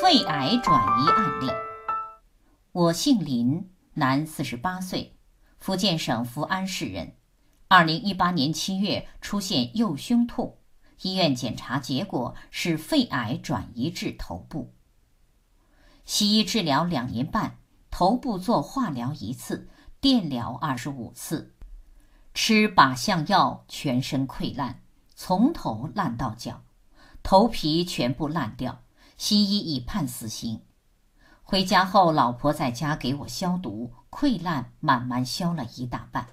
肺癌转移案例，我姓林，男，四十八岁，福建省福安市人。二零一八年七月出现右胸痛，医院检查结果是肺癌转移至头部。西医治疗两年半，头部做化疗一次，电疗二十五次，吃靶向药，全身溃烂，从头烂到脚，头皮全部烂掉。西医已判死刑。回家后，老婆在家给我消毒溃烂，慢慢消了一大半。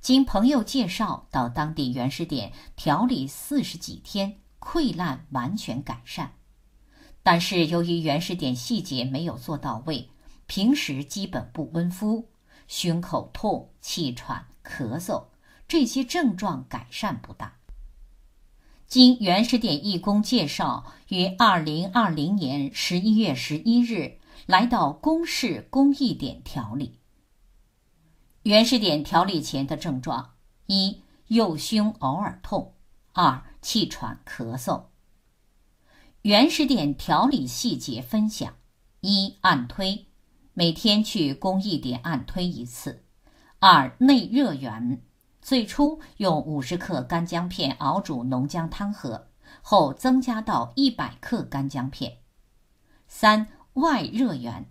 经朋友介绍到当地原始点调理四十几天，溃烂完全改善。但是由于原始点细节没有做到位，平时基本不温敷，胸口痛、气喘、咳嗽这些症状改善不大。经原始点义工介绍，于二零二零年十一月十一日来到公示公益点调理。原始点调理前的症状：一、右胸偶尔痛；二、气喘咳嗽。原始点调理细节分享：一、按推，每天去公益点按推一次；二、内热源。最初用五十克干姜片熬煮浓姜汤喝，后增加到一百克干姜片。三、外热源，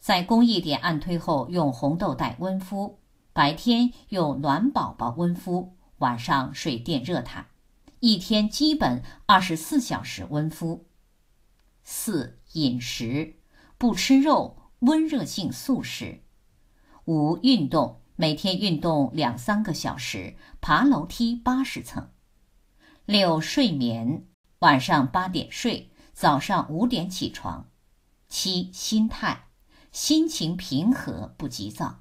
在工艺点按推后用红豆袋温敷，白天用暖宝宝温敷，晚上水电热毯，一天基本二十四小时温敷。四、饮食不吃肉，温热性素食。五、运动。每天运动两三个小时，爬楼梯八十层。六、睡眠，晚上八点睡，早上五点起床。七、心态，心情平和，不急躁。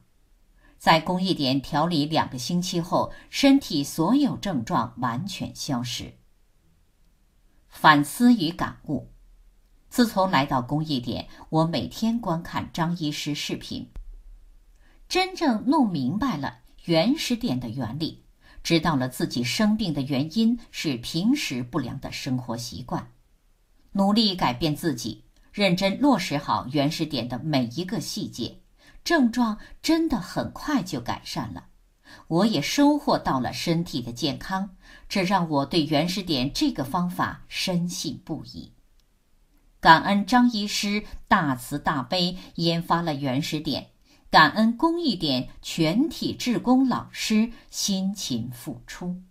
在公益点调理两个星期后，身体所有症状完全消失。反思与感悟：自从来到公益点，我每天观看张医师视频。真正弄明白了原始点的原理，知道了自己生病的原因是平时不良的生活习惯，努力改变自己，认真落实好原始点的每一个细节，症状真的很快就改善了。我也收获到了身体的健康，这让我对原始点这个方法深信不疑。感恩张医师大慈大悲研发了原始点。感恩公益点全体职工老师辛勤付出。